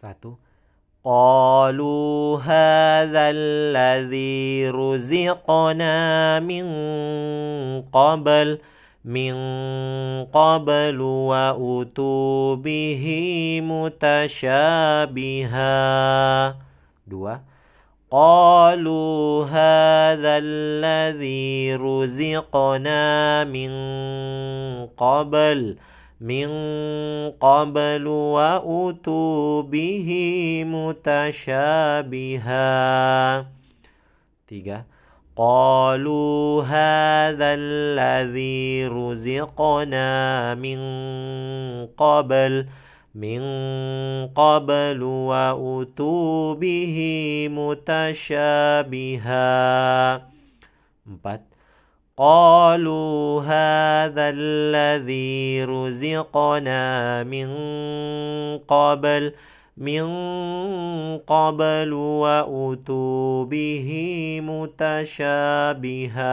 satu قالوا هذا الذي رزقنا من قبل من قبل وأتوا به متشابها dua قالوا هذا الذي رزقنا من قبل من قبل وأتوا به متشابها قالوا هذا الذي رزقنا من قبل من قبل وأتوا به متشابها قالوا هذا الذي رزقنا من قبل من قبل وأتوا به متشابها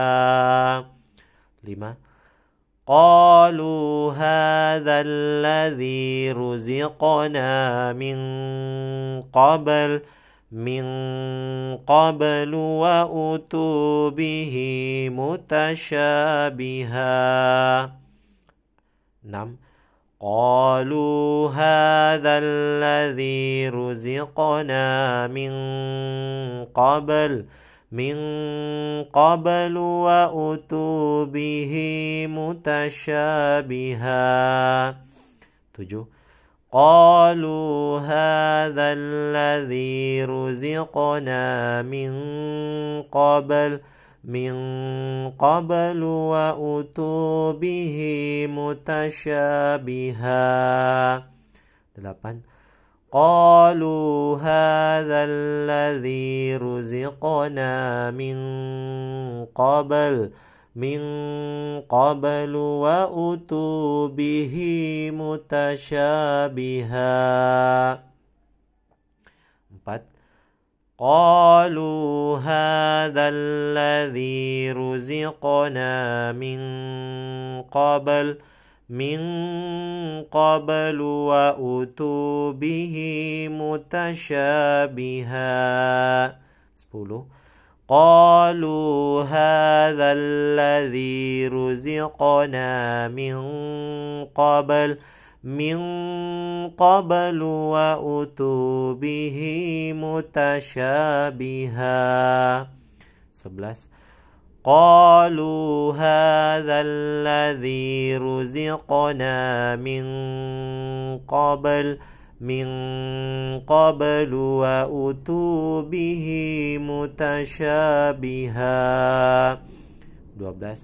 لما قالوا هذا الذي رزقنا من قبل من قبل وأتوا به متشابها نعم قالوا هذا الذي رزقنا من قبل من قبل وأتوا به متشابها 7 قالوا هذا الذي رزقنا من قبل من قبل وأتوا به متشابها قالوا هذا الذي رزقنا من قبل من قبل وأتوا به متشابها قالوا هذا الذي رزقنا من قبل من قبل وأتوا به متشابها 10 قالوا هذا الذي رزقنا من قبل من قبل وأتوا به متشابها 11 قالوا هذا الذي رزقنا من قبل من قبل وأتوا به متشابها 12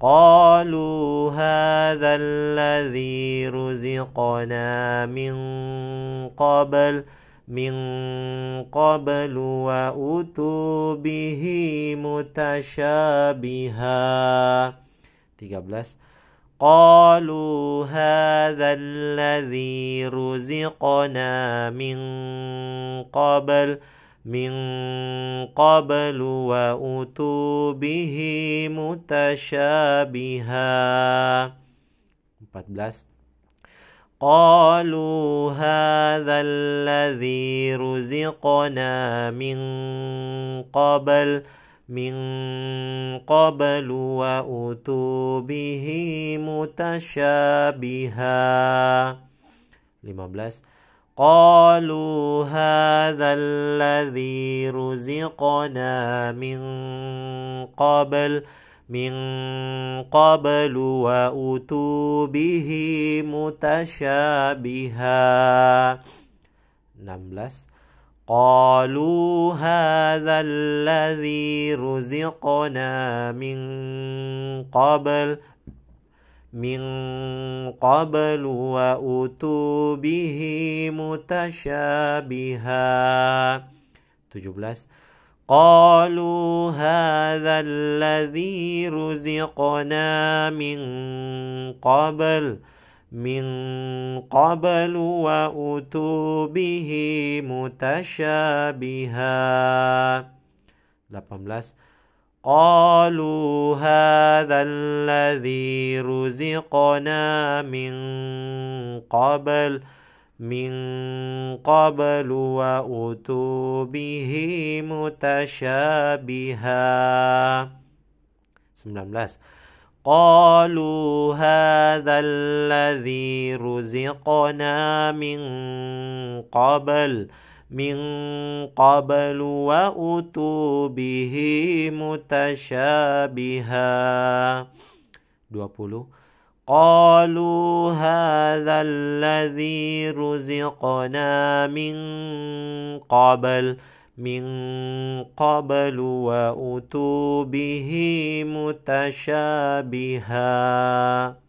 قالوا هذا الذي رزقنا من قبل من قبل وأتوا به متشابها 13 قالوا هذا الذي رزقنا من قبل من قبل وأتوا به متشابها 14 قالوا هذا الذي رزقنا من قبل من قبل وأتوا به متشابها 15 قالوا هذا الذي رزقنا من قبل من قبل وأتوا به متشابها 16 قالوا هذا الذي رزقنا من قبل من قبل وأتوا به متشابها 17 قالوا هذا الذي رزقنا من قبل من قبل وأتوا به متشابها 18 قالوا هذا الذي رزقنا من قبل من قبل وأتوا به متشابها 19 قالوا هذا الذي رزقنا من قبل من قبل وأتوا به متشابها 20 قالوا هذا الذي رزقنا من قبل من قبل وأتوا به متشابها